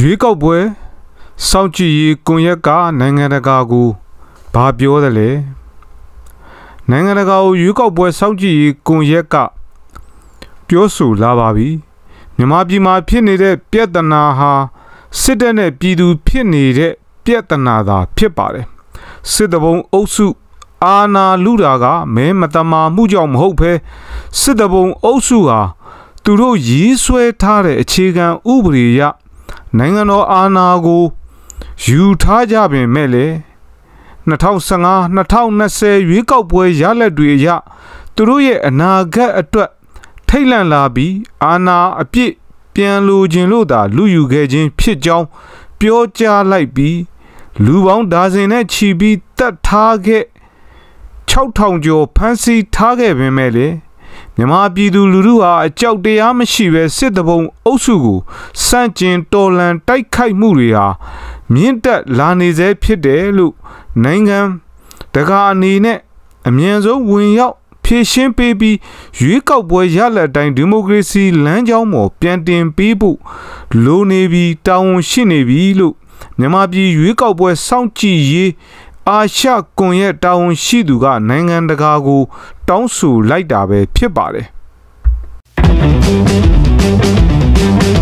ရွေးကောက်ပွဲစောင့်ကြည့်ရေးကွန်ရက်ကနိုင်ငံတကာကိုဘာပြောတယ်လဲနိုင်ငံတကာကိုရွေးကောက်ပွဲစောင့်ကြည့်ရေးကွန်ရက်က ပြောဆိုလာပါပြီမြန်မာပြည်မှာဖြစ်နေတဲ့ပြဿနာဟာစစ်တပ်နဲ့ပြည်သူဖြစ်နေတဲ့ပြဿနာသာ ဖြစ်ပါတယ်စစ်တဘုံအုပ်စု အာနာလူတာကမဲမတမာမှုကြောင့်မဟုတ်ဘဲစစ်တဘုံအုပ်စုဟာသူတို့ရေးဆွဲထားတဲ့အခြေခံဥပဒေအရနိုင်ငံတော်အာဏာကိုယူထားကြပင်မဲ့လေ2015 2020ရွေးကောက်ပွဲရလဒ်တွေအရသူတို့ရဲ့အနာဂတ်အတွက်ထိတ်လန့်လာပြီးအာဏာအပြစ်ပြန်လိုခြင်းလို့သာလူယူခဲ့ခြင်းဖြစ်ကြောင်း ပြောကြားလိုက်ပြီးလူပေါင်းဒါဇင်နဲ့ချီပြီးတတ်ထားခဲ့6000ကျော်ဖမ်းဆီးထားခဲ့ပင်မဲ့လေမြန်မာပြည်သူလူထုဟာအကြောက်တရားမရှိဘဲစစ်တဘုံအုပ်စုကိုစန့်ကျင်တော်လှန်တိုက်ခိုက်မှုတွေဟာမြင့်တက်လာနေစေဖြစ်တယ်လို့နိုင်ငံတကာအနေနဲ့အမြန်ဆုံးဝင်ရောက် ဖြည့်ရှင်းပေးပြီးရွေးကောက်ပွဲရလဒ်တိုင်းဒီမိုကရေစီလမ်းကြောင်းပေါ်ပြန်တင်ပေးဖို့လိုနေပြီးတာဝန်ရှိနေပြီလို့မြန်မာပြည်ရွေးကောက်ပွဲစောင့်ကြည့်ရေးအာရှကွန်ရဲ့တာဝန်ရှိသူကနိုင်ငံတကာကို တောင်းဆိုလိုက်တာပဲဖြစ်ပါတယ်။